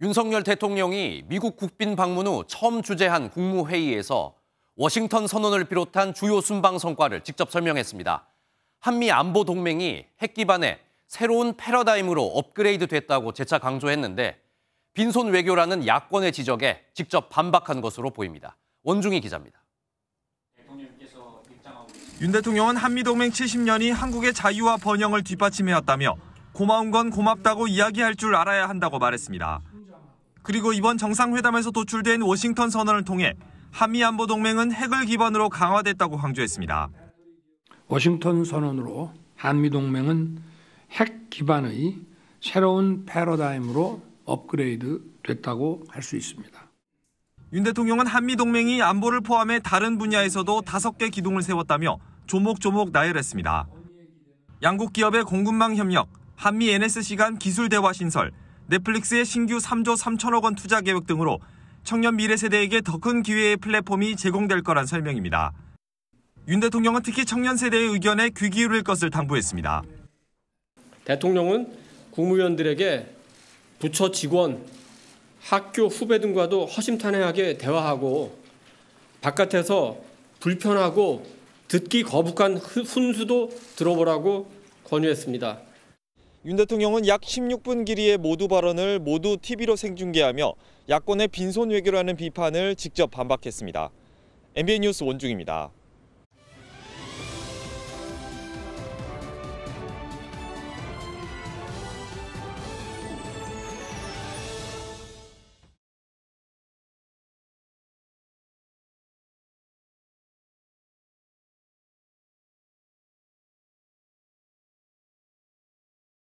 윤석열 대통령이 미국 국빈 방문 후 처음 주재한 국무회의에서 워싱턴 선언을 비롯한 주요 순방 성과를 직접 설명했습니다. 한미 안보 동맹이 핵 기반의 새로운 패러다임으로 업그레이드 됐다고 재차 강조했는데 빈손 외교라는 야권의 지적에 직접 반박한 것으로 보입니다. 원중희 기자입니다. 윤 대통령은 한미동맹 70년이 한국의 자유와 번영을 뒷받침해왔다며 고마운 건 고맙다고 이야기할 줄 알아야 한다고 말했습니다. 그리고 이번 정상회담에서 도출된 워싱턴 선언을 통해 한미 안보 동맹은 핵을 기반으로 강화됐다고 강조했습니다. 워싱턴 선언으로 한미 동맹은 핵 기반의 새로운 패러다임으로 업그레이드 됐다고 할 수 있습니다. 윤 대통령은 한미 동맹이 안보를 포함해 다른 분야에서도 다섯 개 기둥을 세웠다며 조목조목 나열했습니다. 양국 기업의 공급망 협력, 한미 NSC 간 기술 대화 신설, 넷플릭스의 신규 3조 3천억 원 투자 계획 등으로 청년 미래 세대에게 더 큰 기회의 플랫폼이 제공될 거란 설명입니다. 윤 대통령은 특히 청년 세대의 의견에 귀 기울일 것을 당부했습니다. 대통령은 국무위원들에게 부처 직원, 학교 후배 등과도 허심탄회하게 대화하고 바깥에서 불편하고 듣기 거북한 훈수도 들어보라고 권유했습니다. 윤 대통령은 약 16분 길이의 모두 발언을 모두 TV로 생중계하며 야권의 빈손 외교라는 비판을 직접 반박했습니다. MBN 뉴스 원중입니다.